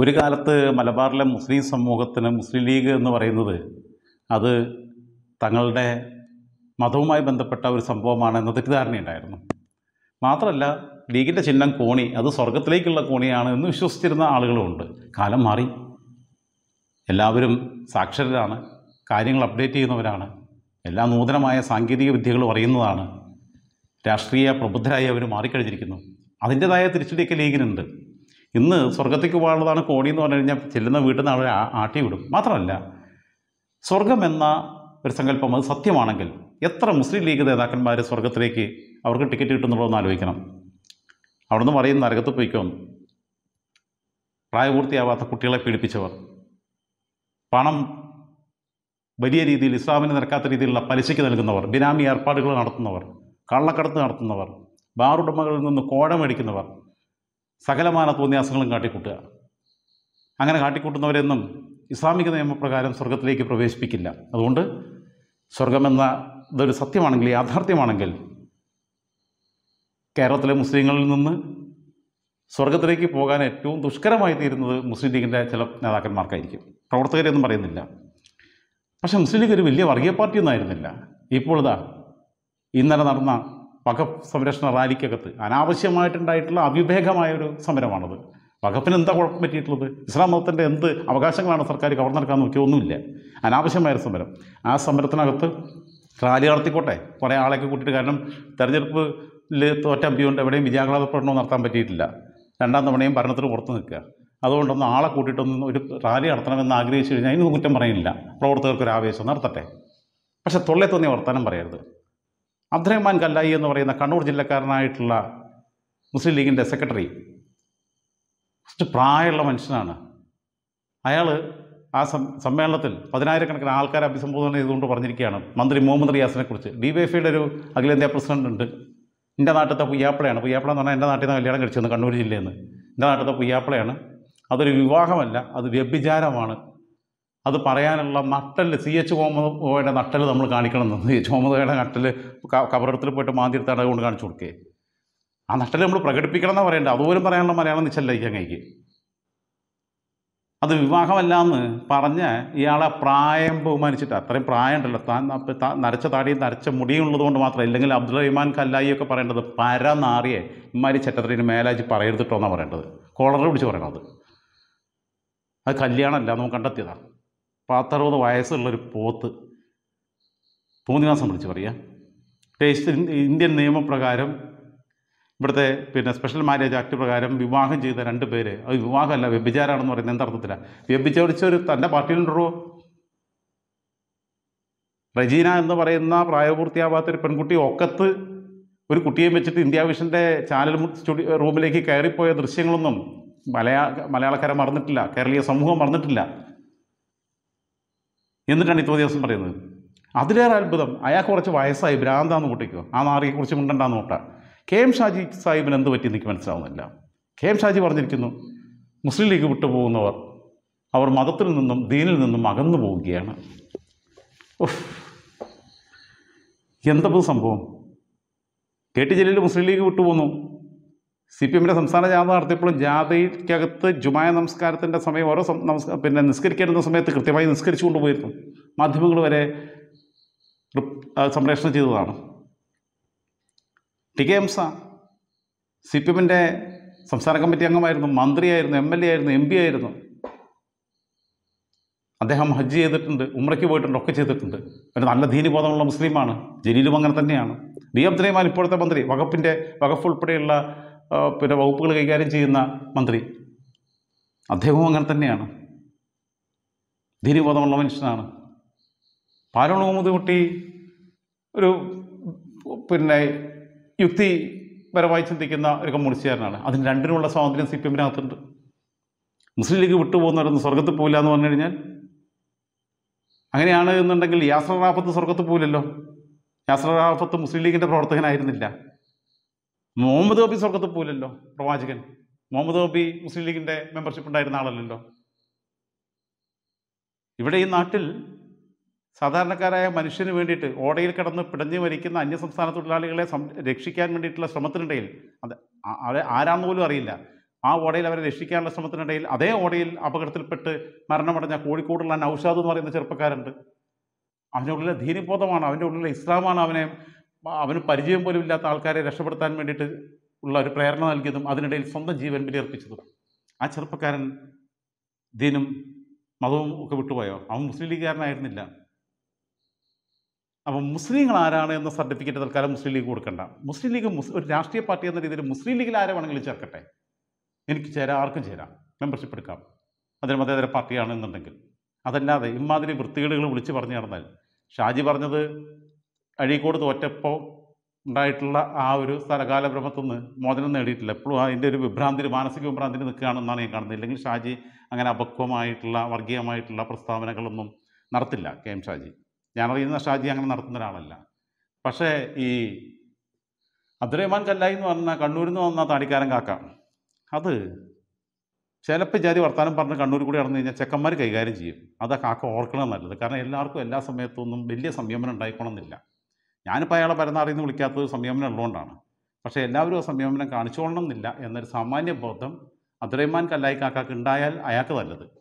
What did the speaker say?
ഒരു കാലത്ത് മലബാറിലെ മുസ്ലിം സമൂഹത്തിന് മുസ്ലിം ലീഗ് എന്ന് പറയുന്നത് അത് തങ്ങളുടെ മതവുമായി ബന്ധപ്പെട്ട ഒരു സംഭവമാണ് എന്ന തെറ്റിദ്ധാരണയുണ്ടായിരുന്നു മാത്രമല്ല ലീഗിൻ്റെ ചിഹ്നം കോണി അത് സ്വർഗത്തിലേക്കുള്ള കോണിയാണ് എന്ന് വിശ്വസിച്ചിരുന്ന ആളുകളുമുണ്ട് കാലം മാറി എല്ലാവരും സാക്ഷരരാണ് കാര്യങ്ങൾ അപ്ഡേറ്റ് ചെയ്യുന്നവരാണ് എല്ലാ നൂതനമായ സാങ്കേതിക വിദ്യകളും അറിയുന്നതാണ് രാഷ്ട്രീയ പ്രബുദ്ധരായി അവർ മാറിക്കഴിഞ്ഞിരിക്കുന്നു അതിൻ്റേതായ തിരിച്ചടിയൊക്കെ ലീഗിനുണ്ട് ഇന്ന് സ്വർഗത്തേക്ക് പോകാനുള്ളതാണ് കോടി എന്ന് പറഞ്ഞു കഴിഞ്ഞാൽ ചെല്ലുന്ന വീട്ടിൽ നിന്ന് അവരെ ആട്ടി വിടും മാത്രമല്ല സ്വർഗം എന്ന ഒരു സങ്കല്പം അത് സത്യമാണെങ്കിൽ എത്ര മുസ്ലിം ലീഗ് നേതാക്കന്മാർ സ്വർഗത്തിലേക്ക് അവർക്ക് ടിക്കറ്റ് എന്ന് ആലോചിക്കണം അവിടുന്ന് പറയും നരകത്ത് പോയിക്കോന്ന് പ്രായപൂർത്തിയാവാത്ത കുട്ടികളെ പീഡിപ്പിച്ചവർ പണം വലിയ രീതിയിൽ ഇസ്ലാമിന് നിരക്കാത്ത രീതിയിലുള്ള പലിശയ്ക്ക് നൽകുന്നവർ ബിനാമി ഏർപ്പാടുകൾ നടത്തുന്നവർ കള്ളക്കടത്ത് നടത്തുന്നവർ ബാറുടമകളിൽ നിന്ന് കോഴ മേടിക്കുന്നവർ സകലമാന തോന്നിയാസങ്ങളും കാട്ടിക്കൂട്ടുക അങ്ങനെ കാട്ടിക്കൂട്ടുന്നവരെന്നും ഇസ്ലാമിക നിയമപ്രകാരം സ്വർഗത്തിലേക്ക് പ്രവേശിപ്പിക്കില്ല അതുകൊണ്ട് സ്വർഗമെന്ന ഇതൊരു സത്യമാണെങ്കിൽ യാഥാർത്ഥ്യമാണെങ്കിൽ കേരളത്തിലെ മുസ്ലിങ്ങളിൽ നിന്ന് സ്വർഗത്തിലേക്ക് പോകാൻ ഏറ്റവും ദുഷ്കരമായി തീരുന്നത് മുസ്ലിം ലീഗിൻ്റെ ചില നേതാക്കന്മാർക്കായിരിക്കും പ്രവർത്തകരെയൊന്നും പറയുന്നില്ല പക്ഷേ മുസ്ലിം ലീഗ് ഒരു വലിയ വർഗീയ പാർട്ടിയൊന്നും ആയിരുന്നില്ല ഇപ്പോൾ ഇതാ ഇന്നലെ നടന്ന വഖഫ് സംരക്ഷണ റാലിക്കകത്ത് അനാവശ്യമായിട്ടുണ്ടായിട്ടുള്ള അവിവേകമായൊരു സമരമാണത് വഖഫിന് എന്താ കുഴപ്പം പറ്റിയിട്ടുള്ളത് ഇസ്ലാം മതത്തിൻ്റെ എന്ത് അവകാശങ്ങളാണ് സർക്കാർ കവർന്നെടുക്കാൻ നോക്കിയ ഒന്നുമില്ല അനാവശ്യമായ സമരം ആ സമരത്തിനകത്ത് റാലി നടത്തിക്കോട്ടെ കുറേ ആളെയൊക്കെ കൂട്ടിയിട്ട് കാരണം തെരഞ്ഞെടുപ്പിൽ തോറ്റ അമ്പിയുണ്ട് എവിടെയും വിജയാഹ്ലാദ പ്രകടനം നടത്താൻ പറ്റിയിട്ടില്ല രണ്ടാം തവണയും ഭരണത്തിന് പുറത്ത് നിൽക്കുക അതുകൊണ്ടൊന്ന് ആളെ കൂട്ടിയിട്ടൊന്ന് ഒരു റാലി നടത്തണമെന്ന് ആഗ്രഹിച്ചു കഴിഞ്ഞാൽ അതിന് കുറ്റം പറയുന്നില്ല പ്രവർത്തകർക്ക് ഒരു ആവേശം നടത്തട്ടെ പക്ഷേ തൊള്ളേ തോന്നിയ വർത്തമാനം പറയരുത് അബ്ദുറഹ്മാൻ കല്ലായി എന്ന് പറയുന്ന കണ്ണൂർ ജില്ലക്കാരനായിട്ടുള്ള മുസ്ലിം ലീഗിൻ്റെ സെക്രട്ടറി ഫസ്റ്റ് പ്രായമുള്ള മനുഷ്യനാണ് അയാൾ ആ സമ്മേളനത്തിൽ പതിനായിരക്കണക്കിന് ആൾക്കാരെ അഭിസംബോധന ചെയ്തുകൊണ്ട് പറഞ്ഞിരിക്കുകയാണ് മന്ത്രി മുഹമ്മദ് റിയാസിനെ കുറിച്ച് ഡി വൈ എഫിയുടെ ഒരു അഖിലേന്ത്യാ പ്രസിഡന്റ് ഉണ്ട് എൻ്റെ നാട്ടിലത്തെ പുയ്യാപ്പിളയാണ് പുയ്യാപ്പിള എന്ന് പറഞ്ഞാൽ എൻ്റെ നാട്ടിൽ നിന്ന് കല്യാണം കഴിച്ചു കണ്ണൂർ ജില്ലയിൽ നിന്ന് എൻ്റെ നാട്ടിലത്തെ പുയ്യാപ്പിളയാണ് അതൊരു വിവാഹമല്ല അത് വ്യഭിചാരമാണ് അത് പറയാനുള്ള നട്ടല് സി എച്ച് കോമതയുടെ നട്ടല് നമ്മൾ കാണിക്കണം സി എച്ച് കോമതയുടെ നട്ടല് കബറിടത്തിൽ പോയിട്ട് മാന്തിയെടുത്താണ് കൊണ്ട് കാണിച്ചു കൊടുക്കേ ആ നട്ടല് നമ്മൾ പ്രകടിപ്പിക്കണം എന്നാണ് പറയേണ്ടത് അതുപോലും പറയാനുള്ള മലയാളം നിശ്ചലായിരിക്കാം കൈക്ക് അത് വിവാഹമല്ല എന്ന് പറഞ്ഞ് ഇയാളെ പ്രായം ബഹുമാനിച്ചിട്ട് അത്രയും പ്രായം ഉണ്ടല്ലോ താൻ നരച്ച താടിയും നരച്ച മുടിയും കൊണ്ട് മാത്രം ഇല്ലെങ്കിൽ അബ്ദുൾ റഹ്മാൻ കല്ലായി ഒക്കെ പറയേണ്ടത് പരനാറിയെ ഇമാരി ചെറ്റത്തിന് മേലാജി പറയരുതിട്ടോ എന്നാണ് പറയേണ്ടത് കോളർ പിടിച്ച് പറയണത് അത് കല്യാണമല്ല നമുക്ക് കണ്ടെത്തിയതാണ് പത്തറുപത് വയസ്സുള്ളൊരു പോത്ത് പൂന്തിനാസം വിളിച്ച് പറയുക ടേസ്റ്റ് ഇന്ത്യൻ നിയമപ്രകാരം ഇവിടുത്തെ പിന്നെ സ്പെഷ്യൽ മാരേജ് ആക്ട് പ്രകാരം വിവാഹം ചെയ്ത രണ്ട് പേര് അത് വിവാഹമല്ല വ്യഭിചാരാണെന്ന് പറയുന്നത് എന്തർത്ഥത്തിലാണ് വ്യഭിചരിച്ചൊരു തൻ്റെ പാർട്ടിയിലുണ്ടോ റജീന എന്ന് പറയുന്ന പ്രായപൂർത്തിയാവാത്ത ഒരു പെൺകുട്ടി ഒക്കത്ത് ഒരു കുട്ടിയെയും വെച്ചിട്ട് ഇന്ത്യ വിഷൻ്റെ ചാനൽ സ്റ്റുഡിയോ റൂമിലേക്ക് കയറിപ്പോയ ദൃശ്യങ്ങളൊന്നും മലയാള മലയാളക്കാരെ മറന്നിട്ടില്ല കേരളീയ സമൂഹം മറന്നിട്ടില്ല എന്നിട്ടാണ് ഈ ദിവസം പറയുന്നത് അതിലേറെ അത്ഭുതം അയാൾ കുറച്ച് വയസ്സായി ഭ്രാന്താന്ന് കൂട്ടിക്കോ ആ നാറിയെ കുറിച്ച് മുണ്ടണ്ടാന്ന് കൂട്ട കെ എം ഷാജി സാഹിബിന് എന്ത് പറ്റി എനിക്ക് മനസ്സിലാവുന്നില്ല കെ എം ഷാജി പറഞ്ഞിരിക്കുന്നു മുസ്ലിം ലീഗ് വിട്ടുപോകുന്നവർ അവർ മതത്തിൽ നിന്നും ദീനിൽ നിന്നും അകന്നു പോവുകയാണ് എന്തപ്പോൾ സംഭവം കെ ടി ജലീൽ മുസ്ലിം ലീഗ് വിട്ടുപോകുന്നു സി പി എമ്മിൻ്റെ സംസ്ഥാന ജാഥ നടത്തിയപ്പോഴും ജാഥയ്ക്കകത്ത് ജുമായ നമസ്കാരത്തിൻ്റെ സമയം ഓരോ നമസ്കാരം പിന്നെ നിസ്കരിക്കേണ്ട സമയത്ത് കൃത്യമായി നിസ്കരിച്ചു കൊണ്ടുപോയിരുന്നു മാധ്യമങ്ങൾ വരെ സംപ്രേഷണം ചെയ്തതാണ് ടി കെ എംസ സി പി എമ്മിൻ്റെ സംസ്ഥാന കമ്മിറ്റി അംഗമായിരുന്നു മന്ത്രിയായിരുന്നു എം എൽ എ ആയിരുന്നു എം പി ആയിരുന്നു അദ്ദേഹം ഹജ്ജ് ചെയ്തിട്ടുണ്ട് ഉമ്രയ്ക്ക് പോയിട്ടുണ്ട് ഒക്കെ ചെയ്തിട്ടുണ്ട് ഒരു നല്ല ധീനിബോധമുള്ള മുസ്ലിമാണ് ജലീലും അങ്ങനെ തന്നെയാണ് ബി അബ്ദുറഹിമാൻ ഇപ്പോഴത്തെ മന്ത്രി വകുപ്പിൻ്റെ വകുപ്പ് ഉൾപ്പെടെയുള്ള പിന്നെ വകുപ്പുകൾ കൈകാര്യം ചെയ്യുന്ന മന്ത്രി അദ്ദേഹവും അങ്ങനെ തന്നെയാണ് ധീരബോധമുള്ള മനുഷ്യനാണ് പാലോള മുഹമ്മദ് ഒരു പിന്നെ യുക്തിപരമായി ചിന്തിക്കുന്ന ഒരു കമ്മ്യൂണിസ്റ്റുകാരനാണ് അതിന് രണ്ടിനുമുള്ള സ്വാതന്ത്ര്യം സി പി എമ്മിനകത്തുണ്ട് മുസ്ലിം ലീഗ് വിട്ടുപോകുന്നവരൊന്ന് സ്വർഗത്ത് പോകില്ല എന്ന് പറഞ്ഞു കഴിഞ്ഞാൽ അങ്ങനെയാണ് എന്നുണ്ടെങ്കിൽ യാസർ റാഫത്ത് സ്വർഗത്ത് പോവില്ലല്ലോ യാസർ റാഫത്ത് മുസ്ലിം ലീഗിൻ്റെ പ്രവർത്തകനായിരുന്നില്ല മുഹമ്മദ് നബി സ്വർഗത്ത് പോലല്ലോ പ്രവാചകൻ മുഹമ്മദ് നബി മുസ്ലിം ലീഗിൻ്റെ മെമ്പർഷിപ്പ് ഉണ്ടായിരുന്ന ആളല്ലല്ലോ ഇവിടെ ഈ നാട്ടിൽ സാധാരണക്കാരായ മനുഷ്യന് വേണ്ടിയിട്ട് ഓടയിൽ കിടന്ന് പിടഞ്ഞു മരിക്കുന്ന അന്യസംസ്ഥാന തൊഴിലാളികളെ രക്ഷിക്കാൻ വേണ്ടിയിട്ടുള്ള ശ്രമത്തിനിടയിൽ അത് ആരാന്ന് പോലും അറിയില്ല ആ ഓടയിൽ അവരെ രക്ഷിക്കാനുള്ള ശ്രമത്തിനിടയിൽ അതേ ഓടയിൽ അപകടത്തിൽപ്പെട്ട് മരണമടഞ്ഞ കോഴിക്കോടുള്ള നൌഷാദ് എന്ന് പറയുന്ന ചെറുപ്പക്കാരുണ്ട് അവൻ്റെ ഉള്ളിലെ ധീനിബോധമാണ് അവൻ്റെ ഉള്ളിലെ ഇസ്ലാമാണ് അവനെ അവന് പരിചയം പോലും ഇല്ലാത്ത ആൾക്കാരെ രക്ഷപ്പെടുത്താൻ വേണ്ടിയിട്ട് ഉള്ള ഒരു പ്രേരണ നൽകിയതും അതിനിടയിൽ സ്വന്തം ജീവൻ ബലിയർപ്പിച്ചതും ആ ചെറുപ്പക്കാരൻ ദീനും മതവും ഒക്കെ വിട്ടുപോയോ അവൻ മുസ്ലിം ലീഗുകാരനായിരുന്നില്ല അപ്പം മുസ്ലിങ്ങൾ ആരാണ് എന്ന സർട്ടിഫിക്കറ്റ് തൽക്കാലം മുസ്ലിം ലീഗ് കൊടുക്കണ്ട മുസ്ലിം ലീഗ് ഒരു രാഷ്ട്രീയ പാർട്ടി എന്ന രീതിയിൽ മുസ്ലിം ലീഗിൽ ആരെ വേണമെങ്കിലും ചേർക്കട്ടെ എനിക്ക് ചേരാം ആർക്കും ചേരാം മെമ്പർഷിപ്പ് എടുക്കാം അതിന് മതേതര പാർട്ടിയാണെന്നുണ്ടെങ്കിൽ അതല്ലാതെ ഇമാതിരി വൃത്തികേടുകൾ വിളിച്ച് പറഞ്ഞു നടന്നാൽ ഷാജി പറഞ്ഞത് അഴീക്കോട് തോറ്റപ്പോൾ ഉണ്ടായിട്ടുള്ള ആ ഒരു സ്ഥലകാല ഭ്രമത്തിൽ നിന്ന് മോചനം നേടിയിട്ടില്ല എപ്പോഴും അതിൻ്റെ ഒരു വിഭ്രാന്തി മാനസിക വിഭ്രാന്തി നിൽക്കുകയാണെന്നാണ് ഞാൻ കാണുന്നത് ഇല്ലെങ്കിൽ ഷാജി അങ്ങനെ അപക്വമായിട്ടുള്ള വർഗീയമായിട്ടുള്ള പ്രസ്താവനകളൊന്നും നടത്തില്ല കെ എം ഷാജി ഞാനറിയുന്ന ഷാജി അങ്ങനെ നടത്തുന്ന ഒരാളല്ല പക്ഷേ ഈ അബ്ദുറഹ്മാൻ കല്ലായി എന്ന് പറഞ്ഞാൽ കണ്ണൂരിൽ നിന്ന് വന്ന താടിക്കാരൻ കാക്ക അത് ചിലപ്പോൾ ജാതി വർത്താനം പറഞ്ഞ് കണ്ണൂർ കൂടി നടന്നു കഴിഞ്ഞാൽ ചെക്കന്മാർ കൈകാര്യം ചെയ്യും അത് കാക്ക ഓർക്കണം നല്ലത് കാരണം എല്ലാവർക്കും എല്ലാ സമയത്തൊന്നും വലിയ സംയമനം ഉണ്ടായിക്കണമെന്നില്ല ഞാനിപ്പോൾ അയാളെ പരന്നാറിയിൽ നിന്ന് വിളിക്കാത്തത് സംയമനം ഉള്ളതുകൊണ്ടാണ് പക്ഷേ എല്ലാവരും ആ സംയമനം എന്നില്ല എന്നൊരു സാമാന്യ ബോധം അബ്ദുറഹ്മാൻ കല്ലായി കാക്കാക്ക് ഉണ്ടായാൽ അയാൾക്ക് നല്ലത്